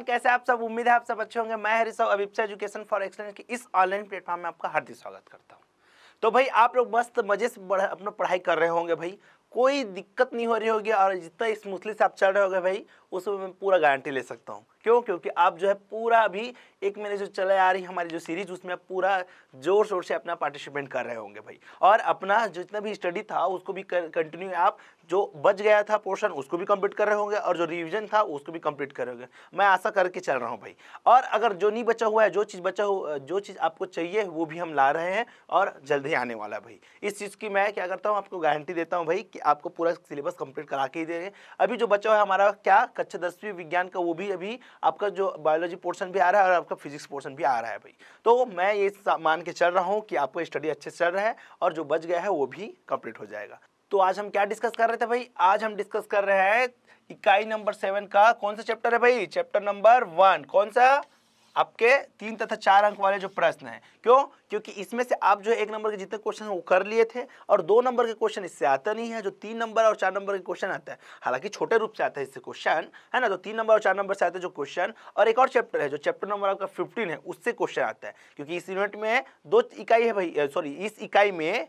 everyone कैसे आप सब उम्मीद है आप सब अच्छे होंगे मैं Harish Abhipsa education for excellence की इस ऑनलाइन प्लेटफॉर्म में आपका हार्दिक स्वागत करता हूँ तो भाई आप लोग मस्त मज़े से अपना पढ़ाई कर रहे होंगे भाई कोई दिक्कत नहीं हो रही होगी और जितना स्मूथली से आप चल रहे होगे भाई उसमें मैं पूरा गारंटी ले सकता हूँ क्यों क्योंकि आप जो है पूरा अभी एक महीने जो चले आ रही हमारी जो सीरीज उसमें आप पूरा जोर शोर से अपना पार्टिसिपेंट कर रहे होंगे भाई और अपना जितना भी स्टडी था उसको भी कंटिन्यू आप जो बच गया था पोर्शन उसको भी कंप्लीट कर रहे होंगे और जो रिविजन था उसको भी कंप्लीट कर रहे होंगे मैं आशा करके चल रहा हूँ भाई और अगर जो नहीं बचा हुआ है जो चीज़ बचा हुआ जो चीज़ आपको चाहिए वो भी हम ला रहे हैं और जल्द ही आने वाला है भाई इस चीज़ की मैं क्या करता हूँ आपको गारंटी देता हूँ भाई कि आपको पूरा सिलेबस कंप्लीट करा के ही देंगे अभी जो बचा हुआ है हमारा क्या कक्षा दसवीं विज्ञान का वो भी अभी आपका जो बायोलॉजी पोर्शन भी आ रहा है और आपका फिजिक्स पोर्शन भी आ रहा है भाई तो मैं ये मान के चल रहा हूँ कि आपको स्टडी अच्छे से चल रहा है और जो बच गया है वो भी कंप्लीट हो जाएगा तो आज हम क्या डिस्कस कर रहे थे भाई आज हम डिस्कस कर रहे हैं इकाई नंबर सेवन का कौन सा चैप्टर है भाई चैप्टर नंबर वन कौन सा आपके तीन तथा चार अंक वाले जो प्रश्न हैं क्यों क्योंकि इसमें से आप जो एक नंबर के जितने क्वेश्चन वो कर लिए थे और दो नंबर के क्वेश्चन इससे आता नहीं है जो तीन नंबर और चार नंबर के क्वेश्चन आता है हालांकि छोटे रूप से आता है इससे क्वेश्चन है ना तो तीन नंबर और चार नंबर से आते हैं जो क्वेश्चन और एक और चैप्टर है जो चैप्टर नंबर आपका फिफ्टीन है उससे क्वेश्चन आता है क्योंकि इस यूनिट में दो इकाई है भाई सॉरी इस इकाई में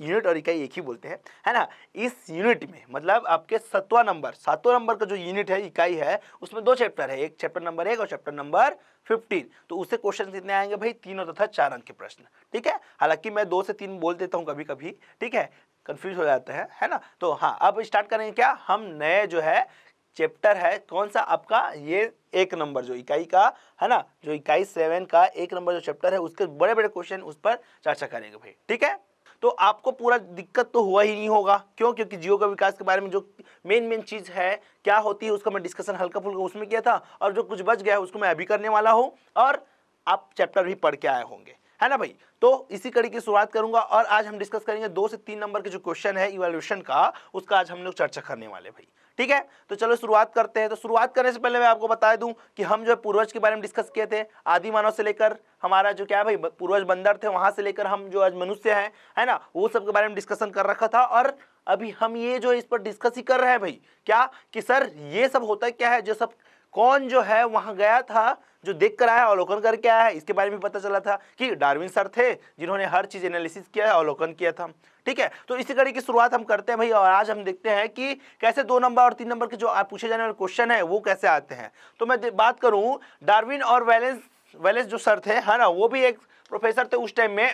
यूनिट और इकाई एक ही बोलते हैं है ना इस यूनिट में मतलब आपके सतवा नंबर सातवा नंबर का जो यूनिट है इकाई है उसमें दो चैप्टर है एक चैप्टर नंबर एक और चैप्टर नंबर फिफ्टीन तो उससे क्वेश्चन कितने आएंगे भाई तीन और तथा चार अंक के प्रश्न ठीक है हालांकि मैं दो से तीन बोल देता हूँ कभी कभी ठीक है कन्फ्यूज हो जाते हैं है ना तो हाँ अब स्टार्ट करेंगे क्या हम नए जो है चैप्टर है कौन सा आपका ये एक नंबर जो इकाई का है ना जो इकाई सेवन का एक नंबर जो चैप्टर है उसके बड़े बड़े क्वेश्चन उस पर चर्चा करेंगे भाई ठीक है तो आपको पूरा दिक्कत तो हुआ ही नहीं होगा क्यों क्योंकि जियो के विकास के बारे में जो मेन मेन चीज़ है क्या होती है उसका मैं डिस्कशन हल्का फुल्का उसमें किया था और जो कुछ बच गया है उसको मैं अभी करने वाला हूँ और आप चैप्टर भी पढ़ के आए होंगे है ना भाई तो इसी कड़ी की शुरुआत करूंगा और आज हम डिस्कस करेंगे दो से तीन नंबर के जो क्वेश्चन है इवेल्यूशन का उसका आज हम लोग चर्चा करने वाले भाई ठीक है तो चलो शुरुआत करते हैं तो शुरुआत करने से पहले मैं आपको बता दूं कि हम जो है पूर्वज के बारे में डिस्कस किए थे आदि मानव से लेकर हमारा जो क्या है भाई पूर्वज बंदर थे वहां से लेकर हम जो आज मनुष्य हैं है ना वो सब के बारे में डिस्कशन कर रखा था और अभी हम ये जो इस पर डिस्कस ही कर रहे हैं भाई क्या कि सर ये सब होता क्या है जो सब कौन जो है वहां गया था जो देख कर आया अवलोकन करके आया है इसके बारे में पता चला था कि डार्विन सर थे जिन्होंने हर चीज़ एनालिसिस किया है अवलोकन किया था ठीक है तो इसी कड़ी की शुरुआत हम करते हैं भाई और आज हम देखते हैं कि कैसे दो नंबर और तीन नंबर के जो पूछे जाने वाले क्वेश्चन है वो कैसे आते हैं तो मैं बात करूँ डार्विन और वैलेंस वैलेंस जो सर थे है ना वो भी एक प्रोफेसर थे उस टाइम में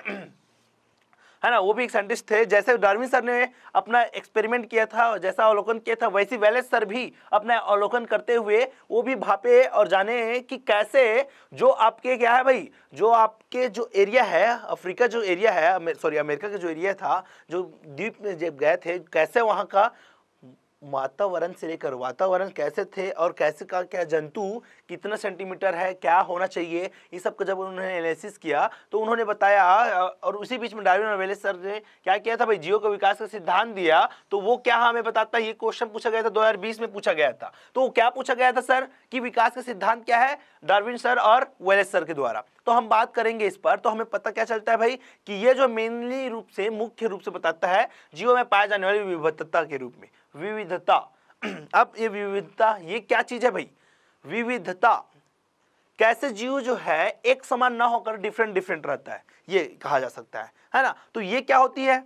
है ना वो भी एक साइंटिस्ट थे जैसे डार्विन सर ने अपना एक्सपेरिमेंट किया था और जैसा अवलोकन किया था वैसे वेलेस सर भी अपना अवलोकन करते हुए वो भी भापे और जाने कि कैसे जो आपके क्या है भाई जो आपके जो एरिया है अफ्रीका जो एरिया है सॉरी अमेरिका का जो एरिया था जो द्वीप में जब गए थे कैसे वहाँ का वातावरण से लेकर वातावरण कैसे थे और कैसे का क्या जंतु कितना सेंटीमीटर है क्या होना चाहिए ये सब का जब उन्होंने एनालिसिस किया तो उन्होंने बताया और उसी बीच में डार्विन और वेले सर ने क्या किया था भाई जियो का विकास का सिद्धांत दिया तो वो क्या हाँ हमें बताता है ये क्वेश्चन पूछा गया था दो में पूछा गया था तो क्या पूछा गया था सर कि विकास का सिद्धांत क्या है डार्विन सर और वेलेस सर के द्वारा तो हम बात करेंगे इस पर तो हमें पता क्या चलता है भाई कि ये जो मेनली रूप से मुख्य रूप से बताता है जीव में पाए जाने वाली विभत्तता के रूप में विविधता अब ये विविधता ये क्या चीज़ है भाई विविधता कैसे जीव जो है एक समान ना होकर डिफरेंट डिफरेंट रहता है ये कहा जा सकता है है ना तो ये क्या होती है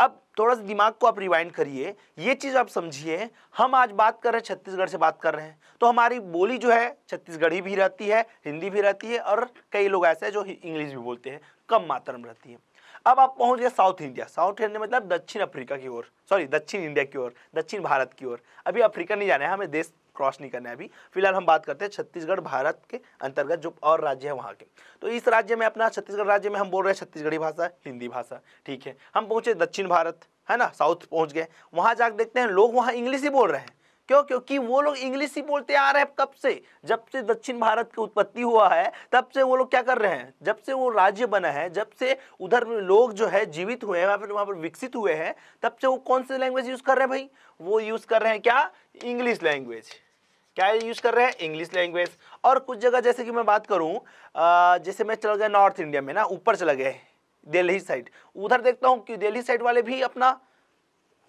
अब थोड़ा सा दिमाग को आप रिवाइंड करिए ये चीज़ आप समझिए हम आज बात कर रहे हैं छत्तीसगढ़ से बात कर रहे हैं तो हमारी बोली जो है छत्तीसगढ़ी भी रहती है हिंदी भी रहती है और कई लोग ऐसे हैं जो इंग्लिश भी बोलते हैं कम मात्रा में रहती है अब आप पहुंच गए साउथ इंडिया साउथ इंडिया मतलब दक्षिण अफ्रीका की ओर सॉरी दक्षिण इंडिया की ओर दक्षिण भारत की ओर अभी अफ्रीका नहीं जाना है हमें देश क्रॉस नहीं करना है अभी फिलहाल हम बात करते हैं छत्तीसगढ़ भारत के अंतर्गत जो और राज्य है वहाँ के तो इस राज्य में अपना छत्तीसगढ़ राज्य में हम बोल रहे हैं छत्तीसगढ़ी भाषा हिंदी भाषा ठीक है हम पहुँचे दक्षिण भारत है ना साउथ पहुँच गए वहाँ जाकर देखते हैं लोग वहाँ इंग्लिश ही बोल रहे हैं क्यों क्योंकि वो लोग इंग्लिश ही बोलते आ रहे हैं कब से जब से दक्षिण भारत की उत्पत्ति हुआ है तब से वो लोग क्या कर रहे हैं जब से वो राज्य बना है जब से उधर लोग जो है जीवित हुए हैं वहाँ पर वहाँ पर विकसित हुए हैं तब से वो कौन से लैंग्वेज यूज़ कर रहे हैं भाई वो यूज़ कर रहे हैं क्या इंग्लिश लैंग्वेज क्या यूज़ कर रहे हैं इंग्लिश लैंग्वेज और कुछ जगह जैसे कि मैं बात करूँ जैसे मैं चल गया नॉर्थ इंडिया में ना ऊपर चला गया दिल्ली साइड उधर देखता हूँ कि दिल्ली साइड वाले भी अपना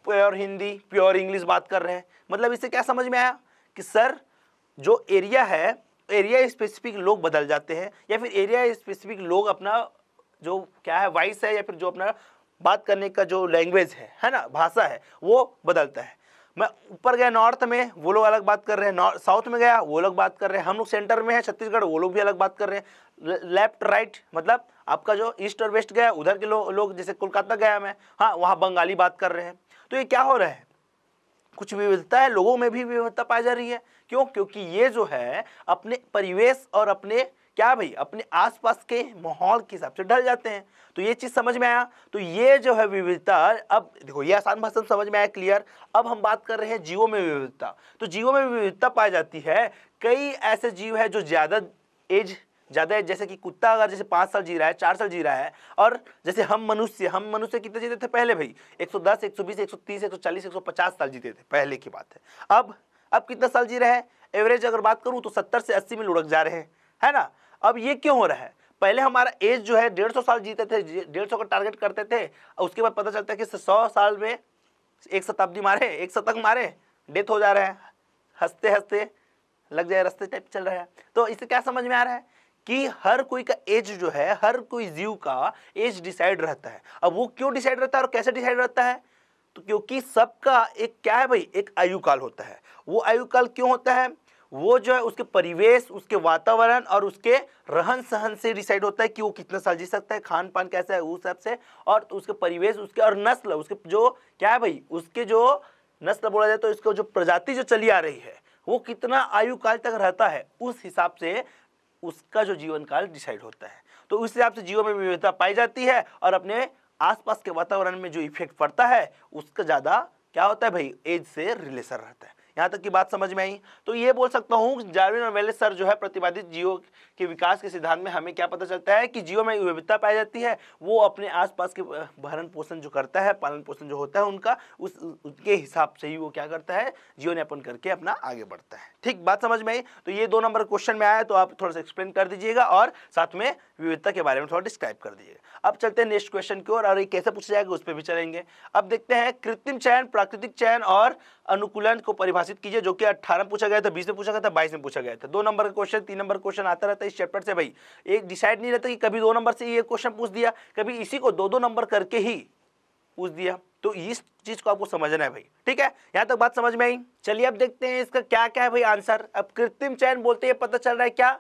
प्योर हिंदी प्योर इंग्लिश बात कर रहे हैं मतलब इससे क्या समझ में आया कि सर जो एरिया है एरिया स्पेसिफिक लोग बदल जाते हैं या फिर एरिया स्पेसिफिक लोग अपना जो क्या है वॉइस है या फिर जो अपना बात करने का जो लैंग्वेज है है ना भाषा है वो बदलता है मैं ऊपर गया नॉर्थ में वो लोग अलग बात कर रहे हैं साउथ में गया वो लोग बात कर रहे हैं हम लोग सेंटर में हैं छत्तीसगढ़ वो लोग भी अलग बात कर रहे हैं लेफ्ट राइट मतलब आपका जो ईस्ट और वेस्ट गया उधर के लो, लोग जैसे कोलकाता गया मैं हाँ वहाँ बंगाली बात कर रहे हैं तो ये क्या हो रहा है कुछ विविधता है लोगों में भी विविधता पाई जा रही है क्यों क्योंकि ये जो है अपने परिवेश और अपने क्या भाई अपने आसपास के माहौल के हिसाब से ढल जाते हैं तो ये चीज़ समझ में आया तो ये जो है विविधता अब देखो ये आसान भाषण समझ में आया क्लियर अब हम बात कर रहे हैं जीवों में विविधता तो जीवों में विविधता पाई जाती है कई ऐसे जीव है जो ज़्यादा एज ज़्यादा जैसे कि कुत्ता अगर जैसे पाँच साल जी रहा है चार साल जी रहा है और जैसे हम मनुष्य हम मनुष्य कितने जीते थे पहले भाई 110, 120, 130, 140, 150 साल जीते थे पहले की बात है अब अब कितना साल जी रहे हैं एवरेज अगर बात करूँ तो सत्तर से अस्सी में लुढ़क जा रहे हैं है ना अब ये क्यों हो रहा है पहले हमारा एज जो है डेढ़ सौ साल जीते थे डेढ़ सौ का टारगेट करते थे और उसके बाद पता चलता है कि सौ साल में एक शताब्दी मारे एक शतक मारे डेथ हो जा रहा है हंसते हंसते लग जाए रस्ते टाइप चल रहा है तो इससे क्या समझ में आ रहा है कि हर कोई का एज जो है हर कोई जीव का एज डिसाइड रहता है अब वो क्यों डिसाइड रहता है और कैसे डिसाइड रहता है तो क्योंकि सबका एक क्या है भाई एक आयु काल होता है वो आयु काल क्यों होता है वो जो है उसके परिवेश उसके वातावरण और उसके रहन सहन से डिसाइड होता है कि वो कितना साल जी सकता है खान पान कैसा है उस हिसाब से और उसके परिवेश उसके और नस्ल उसके जो क्या है भाई उसके जो नस्ल बोला जाए तो इसको जो प्रजाति जो चली आ रही है वो कितना आयु काल तक रहता है उस हिसाब से उसका जो जीवन काल डिसाइड होता है तो उस हिसाब से जीवन में विविधता पाई जाती है और अपने आसपास के वातावरण में जो इफेक्ट पड़ता है उसका ज़्यादा क्या होता है भाई एज से रिलेशन रहता है यहाँ तक की बात समझ में आई तो ये बोल सकता हूँ जारविन और वेले सर जो है प्रतिपादित जियो के विकास के सिद्धांत में हमें क्या पता चलता है कि जियो में विविधता पाई जाती है वो अपने आसपास के भरण पोषण जो करता है पालन पोषण जो होता है उनका उस उसके हिसाब से ही वो क्या करता है जियो नेपन करके अपना आगे बढ़ता है ठीक बात समझ में आई तो ये दो नंबर क्वेश्चन में आया तो आप थोड़ा सा एक्सप्लेन कर दीजिएगा और साथ में विविधता के बारे में थोड़ा डिस्क्राइब कर दीजिएगा अब चलते हैं नेक्स्ट क्वेश्चन की ओर और ये कैसे पूछा जाएगा उस पर भी चलेंगे अब देखते हैं कृत्रिम चयन प्राकृतिक चयन और अनुकूलन को परिभाषित कीजिए जो कि अट्ठारह पूछा गया था बीस में पूछा गया था बाईस में पूछा गया था दो नंबर का क्वेश्चन तीन नंबर क्वेश्चन आता रहता है इस चैप्टर से भाई एक डिसाइड नहीं रहता कि कभी दो नंबर से ये क्वेश्चन पूछ दिया कभी इसी को दो दो नंबर करके ही पूछ दिया तो इस चीज को आपको समझना है भाई ठीक है यहां तक बात समझ में आई चलिए अब देखते हैं इसका क्या क्या है भाई आंसर अब कृत्रिम चयन बोलते हैं पता चल रहा है क्या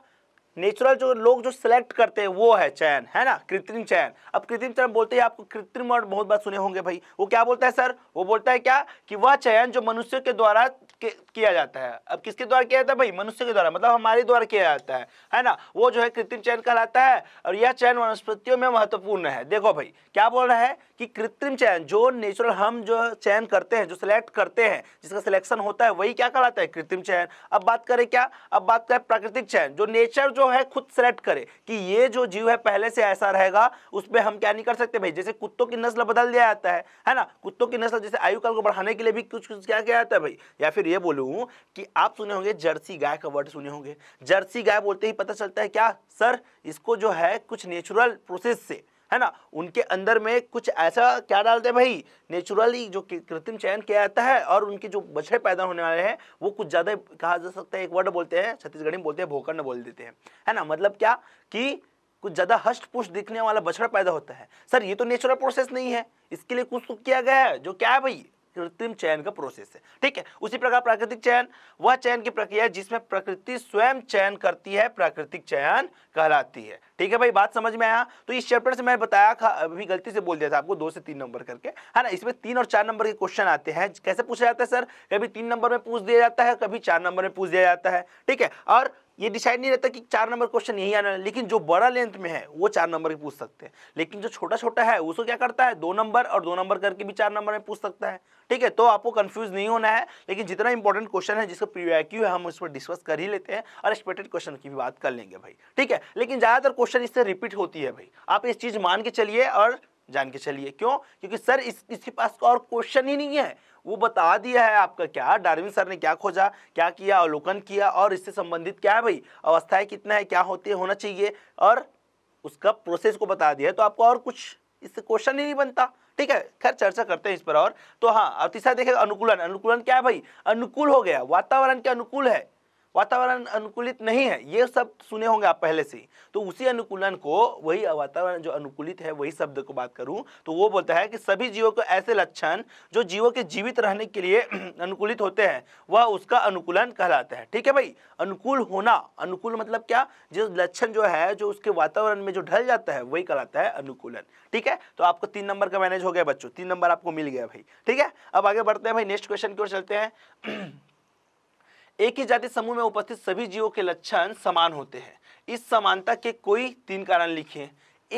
नेचुरल जो लोग जो सिलेक्ट करते हैं वो है चयन है ना कृत्रिम चयन अब कृत्रिम चयन बोलते हैं आपको कृत्रिम वर्ड बहुत बार सुने होंगे भाई वो क्या बोलता है सर वो बोलता है क्या कि वह चयन जो मनुष्य के द्वारा किया जाता है अब किसके द्वारा किया जाता है भाई मनुष्य के द्वारा मतलब हमारे द्वारा किया जाता है है ना वो जो है कृत्रिम चयन कहलाता है और यह चयन वनस्पतियों में महत्वपूर्ण है देखो भाई क्या बोल रहा है कि कृत्रिम चयन जो नेचुरल हम जो चयन करते हैं जो सिलेक्ट करते हैं जिसका सिलेक्शन होता है वही क्या कहलाता है कृत्रिम चयन अब बात करें क्या अब बात करें प्राकृतिक चयन जो नेचर जो है खुद सेलेक्ट करे कि ये जो जीव है पहले से ऐसा रहेगा उस पर हम क्या नहीं कर सकते भाई जैसे कुत्तों की नस्ल बदल दिया जाता है है ना कुत्तों की नस्ल जैसे आयुकाल को बढ़ाने के लिए भी कुछ कुछ क्या किया जाता है भाई या फिर ये बोलूँ कि आप सुने होंगे जर्सी गाय का वर्ड सुने होंगे जर्सी गाय बोलते ही पता चलता है क्या सर इसको जो है कुछ नेचुरल प्रोसेस से है ना उनके अंदर में कुछ ऐसा क्या डालते हैं भाई नेचुरली जो कृत्रिम चयन किया जाता है और उनके जो बछड़े पैदा होने वाले हैं वो कुछ ज़्यादा कहा जा सकता है एक वर्ड बोलते हैं छत्तीसगढ़ी में बोलते हैं भोकर्ण बोल देते हैं है ना मतलब क्या कि कुछ ज़्यादा हष्ट पुष्ट दिखने वाला बछड़ा पैदा होता है सर ये तो नेचुरल प्रोसेस नहीं है इसके लिए कुछ तो किया गया है जो क्या है भाई कृत्रिम चयन का प्रोसेस है ठीक है उसी प्रकार प्राकृतिक चयन वह चयन की प्रक्रिया है जिसमें प्रकृति स्वयं चयन करती है प्राकृतिक चयन कहलाती है ठीक है भाई बात समझ में आया तो इस चैप्टर से मैंने बताया अभी गलती से बोल दिया था आपको दो से तीन नंबर करके है ना इसमें तीन और चार नंबर के क्वेश्चन आते हैं कैसे पूछा जाता है सर कभी तीन नंबर में पूछ दिया जाता है कभी चार नंबर में पूछ दिया जाता है ठीक है और ये डिसाइड नहीं रहता कि चार नंबर क्वेश्चन यही आना लेकिन जो बड़ा लेंथ में है वो चार नंबर के पूछ सकते हैं लेकिन जो छोटा छोटा है उसको क्या करता है दो नंबर और दो नंबर करके भी चार नंबर में पूछ सकता है ठीक है तो आपको कंफ्यूज नहीं होना है लेकिन जितना इंपॉर्टेंट क्वेश्चन है जिसका प्रीवैक्यू है हम उस पर डिस्कस कर ही लेते हैं और एक्सपेक्टेड क्वेश्चन की भी बात कर लेंगे भाई ठीक है लेकिन ज़्यादातर क्वेश्चन इससे रिपीट होती है भाई आप इस चीज़ मान के चलिए और जान के चलिए क्यों क्योंकि सर इस इसके पास और क्वेश्चन ही नहीं है वो बता दिया है आपका क्या डार्विन सर ने क्या खोजा क्या किया अवलोकन किया और इससे संबंधित क्या है भाई अवस्थाएं कितना है क्या होती है होना चाहिए और उसका प्रोसेस को बता दिया है तो आपको और कुछ इससे क्वेश्चन ही नहीं बनता ठीक है खैर चर्चा करते हैं इस पर और तो हाँ अब तीसरा देखेगा अनुकूलन अनुकूलन क्या है भाई अनुकूल हो गया वातावरण के अनुकूल है वातावरण अनुकूलित नहीं है ये सब सुने होंगे आप पहले से तो उसी अनुकूलन को वही वातावरण जो अनुकूलित है वही शब्द को बात करूं तो वो बोलता है कि सभी जीवों को ऐसे लक्षण जो जीवों के जीवित रहने के लिए अनुकूलित होते हैं वह उसका अनुकूलन कहलाता है ठीक है भाई अनुकूल होना अनुकूल मतलब क्या जो लक्षण जो है जो उसके वातावरण में जो ढल जाता है वही कहलाता है अनुकूलन ठीक है तो आपको तीन नंबर का मैनेज हो गया बच्चों तीन नंबर आपको मिल गया भाई ठीक है अब आगे बढ़ते हैं भाई नेक्स्ट क्वेश्चन की ओर चलते हैं एक ही जाति समूह में उपस्थित सभी जीवों के लक्षण समान होते हैं इस समानता के कोई तीन कारण लिखे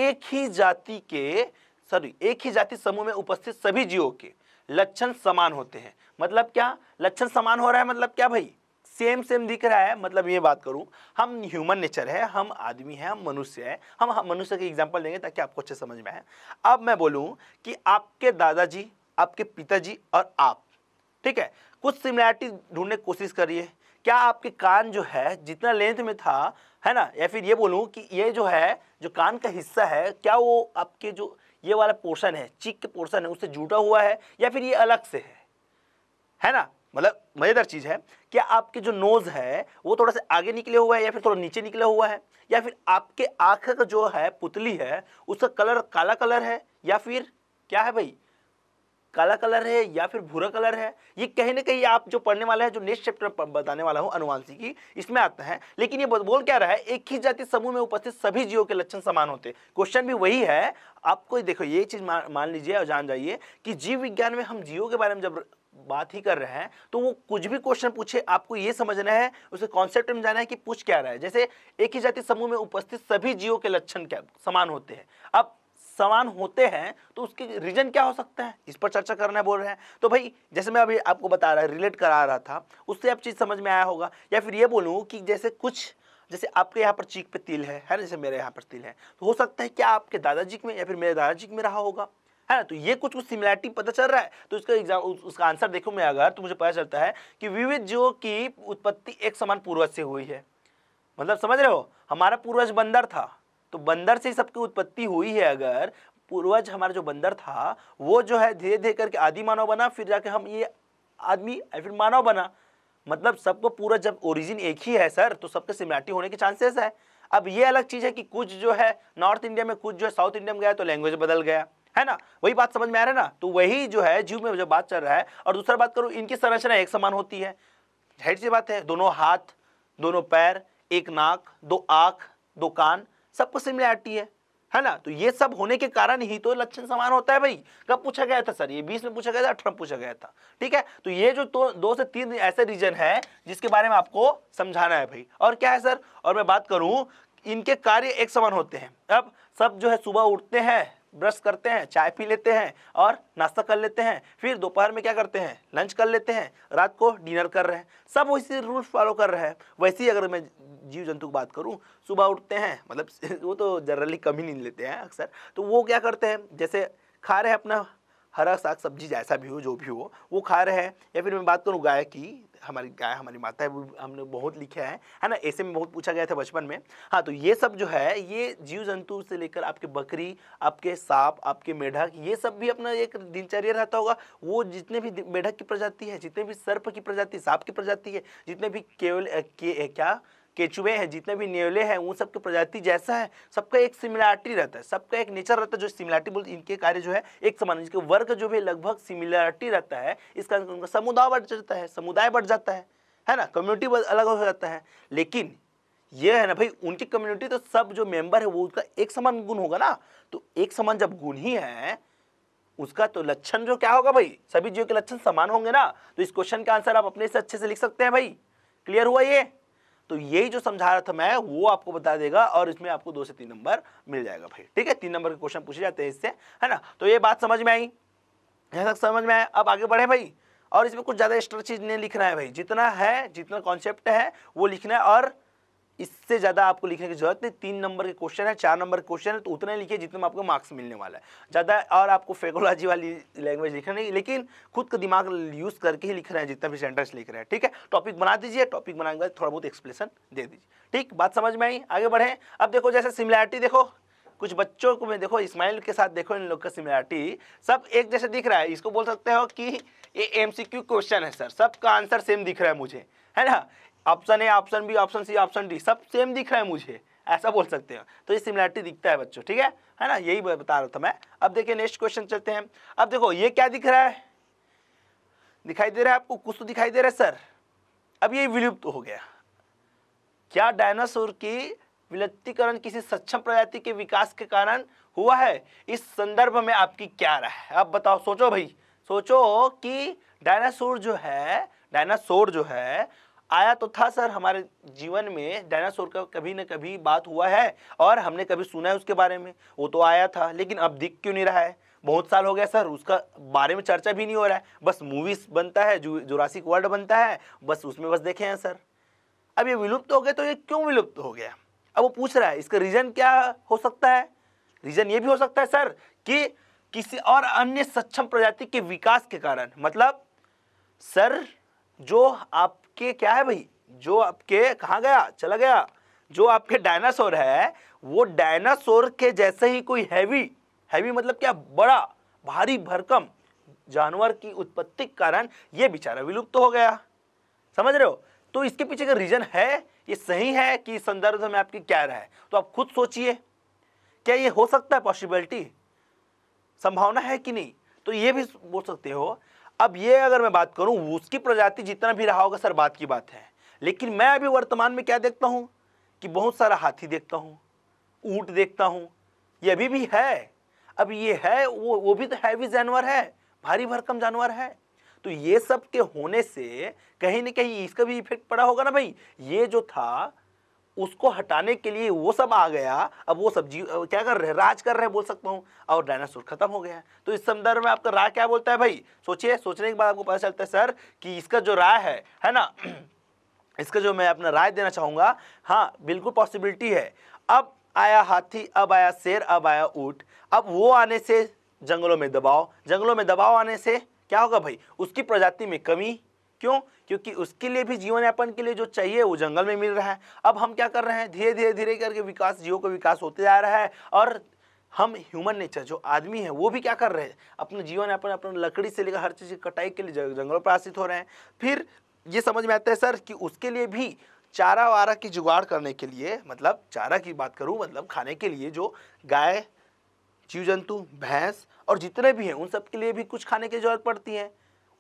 एक ही जाति के सॉरी एक ही जाति समूह में उपस्थित सभी जीवों के लक्षण समान होते हैं मतलब क्या लक्षण समान हो रहा है मतलब क्या भाई सेम सेम दिख रहा है मतलब ये बात करूं हम ह्यूमन नेचर है हम आदमी है हम मनुष्य है हम, मनुष्य के एग्जाम्पल देंगे ताकि आपको अच्छे समझ में आए अब मैं बोलूं कि आपके दादाजी आपके पिताजी और आप ठीक है कुछ सिमिलैरिटी ढूंढने की कोशिश करिए क्या आपके कान जो है जितना लेंथ में था है ना या फिर ये बोलूँ कि ये जो है जो कान का हिस्सा है क्या वो आपके जो ये वाला पोर्शन है चिक के पोर्शन है उससे जुटा हुआ है या फिर ये अलग से है है ना मतलब मज़ेदार चीज़ है क्या आपके जो नोज़ है वो थोड़ा सा आगे निकले हुआ है या फिर थोड़ा नीचे निकला हुआ है या फिर आपके आँख का जो है पुतली है उसका कलर काला कलर है या फिर क्या है भाई काला कलर है या फिर भूरा कलर है ये कहीं ना कहीं आप जो पढ़ने वाला है जो नेक्स्ट चैप्टर बताने वाला हूँ की इसमें आता है लेकिन ये बोल क्या रहा है एक ही जाति समूह में उपस्थित सभी जीवों के लक्षण समान होते क्वेश्चन भी वही है आपको देखो ये चीज़ मान लीजिए और जान जाइए कि जीव विज्ञान में हम जीवों के बारे में जब बात ही कर रहे हैं तो वो कुछ भी क्वेश्चन पूछे आपको ये समझना है उसे कॉन्सेप्ट में जाना है कि पूछ क्या रहा है जैसे एक ही जाति समूह में उपस्थित सभी जीवों के लक्षण क्या समान होते हैं अब समान होते हैं तो उसके रीजन क्या हो सकता है इस पर चर्चा करना बोल रहे हैं तो भाई जैसे मैं अभी आपको बता रहा रिलेट करा रहा था उससे आप चीज़ समझ में आया होगा या फिर ये बोलूँ कि जैसे कुछ जैसे आपके यहाँ पर चीख पे तिल है है ना जैसे मेरे यहाँ पर तिल है तो हो सकता है क्या आपके दादाजी में या फिर मेरे दादाजी में रहा होगा है ना तो ये कुछ कुछ सिमिलैरिटी पता चल रहा है तो इसका एग्जाम उस, उसका आंसर देखूँ मैं अगर तो मुझे पता चलता है कि विविध जो की उत्पत्ति एक समान पूर्वज से हुई है मतलब समझ रहे हो हमारा पूर्वज बंदर था तो बंदर से सबकी उत्पत्ति हुई है अगर पूर्वज हमारा जो बंदर था वो जो है धीरे धीरे करके आदि मानव बना फिर जाके हम ये आदमी फिर मानव बना मतलब सबको पूरा जब ओरिजिन एक ही है सर तो सबके सिमिलरिटी होने के चांसेस है अब ये अलग चीज़ है कि कुछ जो है नॉर्थ इंडिया में कुछ जो है साउथ इंडिया में गया तो लैंग्वेज बदल गया है ना वही बात समझ में आ रहा है ना तो वही जो है जीव में जो बात चल रहा है और दूसरा बात करूँ इनकी संरचना एक समान होती है हेड सी बात है दोनों हाथ दोनों पैर एक नाक दो आँख दो कान सबको सिमिलैरिटी है है ना तो ये सब होने के कारण ही तो लक्षण समान होता है भाई कब पूछा गया था सर ये बीस में पूछा गया था अठारह पूछा गया था ठीक है तो ये जो तो दो से तीन ऐसे रीजन है जिसके बारे में आपको समझाना है भाई और क्या है सर और मैं बात करूं इनके कार्य एक समान होते हैं अब सब जो है सुबह उठते हैं ब्रश करते हैं चाय पी लेते हैं और नाश्ता कर लेते हैं फिर दोपहर में क्या करते हैं लंच कर लेते हैं रात को डिनर कर रहे हैं सब वैसे रूल्स फॉलो कर रहे हैं वैसे ही अगर मैं जीव जंतु की बात करूँ सुबह उठते हैं मतलब वो तो जनरली कम ही नींद लेते हैं अक्सर तो वो क्या करते हैं जैसे खा रहे हैं अपना हरा साग सब्जी जैसा भी हो जो भी हो वो खा रहे हैं या फिर मैं बात करूँ गाय की हमारी गाय हमारी माता है हमने बहुत लिखा है है ना ऐसे में बहुत पूछा गया था बचपन में हाँ तो ये सब जो है ये जीव जंतु से लेकर आपके बकरी आपके सांप आपके मेढक ये सब भी अपना एक दिनचर्या रहता होगा वो जितने भी मेढक की प्रजाति है जितने भी सर्प की प्रजाति सांप की प्रजाति है जितने भी केवल के, क्या केचुए हैं जितने भी नेवले हैं उन सबके प्रजाति जैसा है सबका एक सिमिलरिटी रहता है सबका एक नेचर रहता है जो सिमिलरिटी बोलते इनके कार्य जो है एक समान जिसके वर्ग जो भी लगभग सिमिलरिटी रहता है इसका उनका समुदाय बढ़ जाता है समुदाय बढ़ जाता है है ना कम्युनिटी अलग हो जाता है लेकिन ये है ना भाई उनकी कम्युनिटी तो सब जो मेंबर है वो उसका एक समान गुण होगा ना तो एक समान जब गुण ही है उसका तो लक्षण जो क्या होगा भाई सभी जीवों के लक्षण समान होंगे ना तो इस क्वेश्चन का आंसर आप अपने से अच्छे से लिख सकते हैं भाई क्लियर हुआ ये तो यही जो समझा रहा था मैं वो आपको बता देगा और इसमें आपको दो से तीन नंबर मिल जाएगा भाई ठीक है तीन नंबर के क्वेश्चन पूछे जाते हैं इससे है ना तो ये बात समझ में आई यहाँ तक समझ में आया अब आगे बढ़े भाई और इसमें कुछ ज़्यादा एक्स्ट्रा चीज़ नहीं लिखना है भाई जितना है जितना कॉन्सेप्ट है वो लिखना है और इससे ज़्यादा आपको लिखने की जरूरत नहीं तीन नंबर के क्वेश्चन है चार नंबर क्वेश्चन है तो उतने लिखिए जितने में आपको मार्क्स मिलने वाला है ज़्यादा और आपको फेकोलॉजी वाली लैंग्वेज लिखना नहीं लेकिन खुद का दिमाग यूज़ करके ही लिख रहे हैं जितना भी सेंटेंस लिख रहे हैं ठीक है टॉपिक बना दीजिए टॉपिक बनाने के बाद थोड़ा बहुत एक्सप्लेन दे दीजिए ठीक बात समझ में आई आगे बढ़े अब देखो जैसे सिमिलैरिटी देखो कुछ बच्चों को मैं देखो इस्माइल के साथ देखो इन लोग का सिमिलैरिटी सब एक जैसे दिख रहा है इसको बोल सकते हो कि ये एमसीक्यू क्वेश्चन है सर सबका आंसर सेम दिख रहा है मुझे है ना option A option B option C option D सब सेम दिख रहा है मुझे ऐसा बोल सकते हैं तो ये सिमिलरिटी दिखता है बच्चों ठीक है है ना यही बता रहा था मैं अब देखिए नेक्स्ट क्वेश्चन चलते हैं अब देखो ये क्या दिख रहा है दिखाई दे रहा है आपको कुछ तो दिखाई दे रहा है सर अब ये विलुप्त तो हो गया क्या डायनासोर की विलुप्तिकरण किसी सक्षम प्रजाति के विकास के कारण हुआ है इस संदर्भ में आपकी क्या राय है अब बताओ सोचो भाई सोचो कि डायनासोर जो है डायनासोर जो है आया तो था सर हमारे जीवन में डायनासोर का कभी ना कभी बात हुआ है और हमने कभी सुना है उसके बारे में वो तो आया था लेकिन अब दिख क्यों नहीं रहा है बहुत साल हो गया सर उसका बारे में चर्चा भी नहीं हो रहा है बस मूवीज बनता है जोरासिक वर्ल्ड बनता है बस उसमें बस देखे हैं सर अब ये विलुप्त हो गया तो ये क्यों विलुप्त हो गया अब वो पूछ रहा है इसका रीज़न क्या हो सकता है रीज़न ये भी हो सकता है सर कि किसी और अन्य सक्षम प्रजाति के विकास के कारण मतलब सर जो आपके क्या है भाई जो आपके कहाँ गया चला गया जो आपके डायनासोर है वो डायनासोर के जैसे ही कोई हैवी हैवी मतलब क्या बड़ा भारी भरकम जानवर की उत्पत्ति के कारण ये बेचारा विलुप्त तो हो गया समझ रहे हो तो इसके पीछे का रीजन है ये सही है कि इस संदर्भ में आपकी क्या राय है तो आप खुद सोचिए क्या ये हो सकता है पॉसिबिलिटी संभावना है कि नहीं तो ये भी बोल सकते हो अब ये अगर मैं बात करूँ उसकी प्रजाति जितना भी रहा होगा सर बात की बात है लेकिन मैं अभी वर्तमान में क्या देखता हूँ कि बहुत सारा हाथी देखता हूँ ऊँट देखता हूँ ये अभी भी है अब ये है वो वो भी तो हैवी जानवर है भारी भरकम जानवर है तो ये सब के होने से कहीं ना कहीं इसका भी इफेक्ट पड़ा होगा ना भाई ये जो था उसको हटाने के लिए वो सब आ गया अब वो सब जीव क्या कर रहे राज कर रहे बोल सकता हूँ और डायनासोर खत्म हो गया तो इस संदर्भ में आपका राय क्या बोलता है भाई सोचिए सोचने के बाद आपको पता चलता है सर कि इसका जो राय है है ना इसका जो मैं अपना राय देना चाहूँगा हाँ बिल्कुल पॉसिबिलिटी है अब आया हाथी अब आया शेर अब आया ऊट अब वो आने से जंगलों में दबाव जंगलों में दबाव आने से क्या होगा भाई उसकी प्रजाति में कमी क्यों क्योंकि उसके लिए भी जीवन यापन के लिए जो चाहिए वो जंगल में मिल रहा है अब हम क्या कर रहे हैं धीरे धीरे धीरे करके विकास जीवों का विकास होते जा रहा है और हम ह्यूमन नेचर जो आदमी है वो भी क्या कर रहे हैं अपने जीवन यापन अपने लकड़ी से लेकर हर चीज़ की कटाई के लिए जंगलों पर आश्रित हो रहे हैं फिर ये समझ में आता है सर कि उसके लिए भी चारा वारा की जुगाड़ करने के लिए मतलब चारा की बात करूँ मतलब खाने के लिए जो गाय जीव जंतु भैंस और जितने भी हैं उन सब के लिए भी कुछ खाने की जरूरत पड़ती है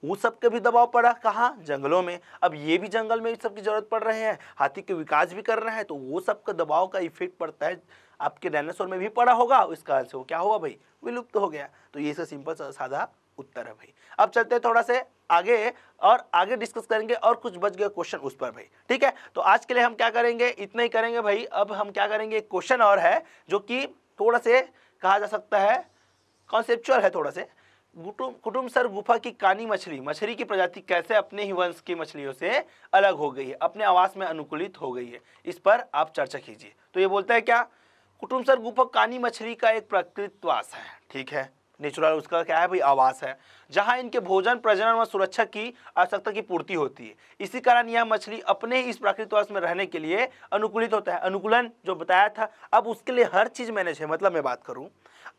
उन सब के भी दबाव पड़ा कहाँ जंगलों में अब ये भी जंगल में सबकी ज़रूरत पड़ रहे हैं हाथी के विकास भी कर रहे हैं तो वो सब का दबाव का इफेक्ट पड़ता है आपके डायनासोर में भी पड़ा होगा इस कारण से वो क्या हुआ भाई विलुप्त हो गया तो ये सब सिंपल साधा उत्तर है भाई अब चलते हैं थोड़ा से आगे और आगे डिस्कस करेंगे और कुछ बच गया क्वेश्चन उस पर भाई ठीक है तो आज के लिए हम क्या करेंगे इतना ही करेंगे भाई अब हम क्या करेंगे क्वेश्चन और है जो कि थोड़ा से कहा जा सकता है कॉन्सेप्चुअल है थोड़ा से कुटुम सर गुफा की कानी मछली मछली की प्रजाति कैसे अपने ही वंश की मछलियों से अलग हो गई है अपने आवास में अनुकूलित हो गई है इस पर आप चर्चा कीजिए तो ये बोलता है क्या कुटुम सर गुफा कानी मछली का एक प्रकृतवास है ठीक है नेचुरल उसका क्या है भाई आवास है जहाँ इनके भोजन प्रजनन व सुरक्षा की आवश्यकता की पूर्ति होती है इसी कारण यह मछली अपने ही इस प्राकृतिकवास में रहने के लिए अनुकूलित होता है अनुकूलन जो बताया था अब उसके लिए हर चीज़ मैनेज है मतलब मैं बात करूँ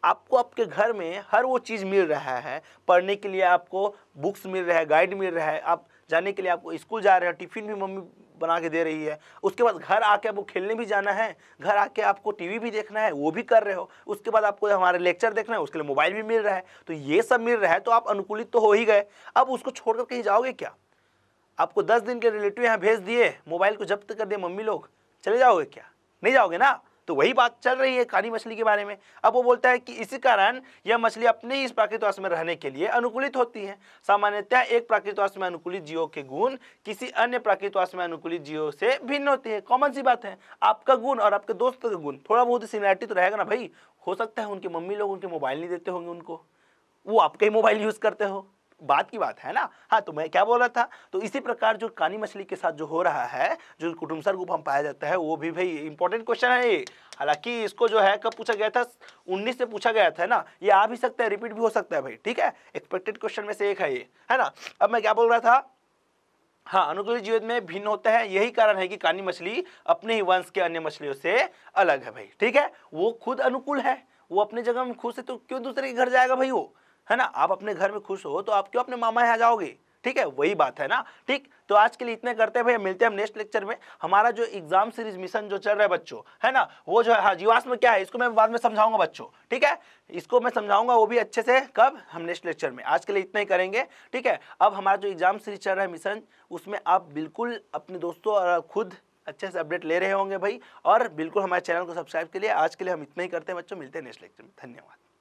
आपको आपके घर में हर वो चीज़ मिल रहा है पढ़ने के लिए आपको बुक्स मिल रहा है गाइड मिल रहा है आप जाने के लिए आपको स्कूल जा रहे हो टिफिन भी मम्मी बना के दे रही है उसके बाद घर आके आपको खेलने भी जाना है घर आके आपको टीवी भी देखना है वो भी कर रहे हो उसके बाद आपको हमारे लेक्चर देखना है उसके लिए मोबाइल भी मिल रहा है तो ये सब मिल रहा है तो आप अनुकूलित तो हो ही गए अब उसको छोड़कर कहीं जाओगे क्या आपको दस दिन के रिलेटिव यहाँ भेज दिए मोबाइल को जब्त कर दिए मम्मी लोग चले जाओगे क्या नहीं जाओगे ना तो वही बात चल रही है काली मछली के बारे में अब वो बोलता है कि इसी कारण यह मछली अपने ही इस प्राकृतिक में रहने के लिए अनुकूलित होती है सामान्यतः एक प्राकृतिक में अनुकूलित जीवों के गुण किसी अन्य प्राकृतिक में अनुकूलित जीवों से भिन्न होती है कॉमन सी बात है आपका गुण और आपके दोस्त का गुण थोड़ा बहुत सिमिलैरिटी तो रहेगा ना भाई हो सकता है उनकी मम्मी लोग उनके मोबाइल नहीं देते होंगे उनको वो आपके ही मोबाइल यूज़ करते हो बात की बात है ना हाँ तो मैं क्या बोल रहा था तो इसी प्रकार जो कानी मछली के साथ जो हो रहा है जो कुटुमसर गुफा में पाया जाता है वो भी भाई इंपॉर्टेंट क्वेश्चन है ये हालांकि इसको जो है कब पूछा गया था उन्नीस से पूछा गया था ना ये आ भी सकता है रिपीट भी हो सकता है भाई ठीक है एक्सपेक्टेड क्वेश्चन में से एक है ये है ना अब मैं क्या बोल रहा था हाँ अनुकूल जीवन में भिन्न होते हैं यही कारण है कि कानी मछली अपने ही वंश के अन्य मछलियों से अलग है भाई ठीक है वो खुद अनुकूल है वो अपने जगह में खुश है तो क्यों दूसरे के घर जाएगा भाई वो है ना आप अपने घर में खुश हो तो आप क्यों अपने मामा यहाँ जाओगे ठीक है वही बात है ना ठीक तो आज के लिए इतने करते हैं भैया मिलते हैं हम नेक्स्ट लेक्चर में हमारा जो एग्जाम सीरीज मिशन जो चल रहा है बच्चों है ना वो जो है हाँ जीवास में क्या है इसको मैं बाद में समझाऊंगा बच्चों ठीक है इसको मैं समझाऊंगा वो भी अच्छे से कब हम नेक्स्ट लेक्चर में आज के लिए इतना ही करेंगे ठीक है अब हमारा जो एग्जाम सीरीज चल रहा है मिशन उसमें आप बिल्कुल अपने दोस्तों और खुद अच्छे से अपडेट ले रहे होंगे भाई और बिल्कुल हमारे चैनल को सब्सक्राइब के लिए आज के लिए हम इतना ही करते हैं बच्चों मिलते हैं नेक्स्ट लेक्चर में धन्यवाद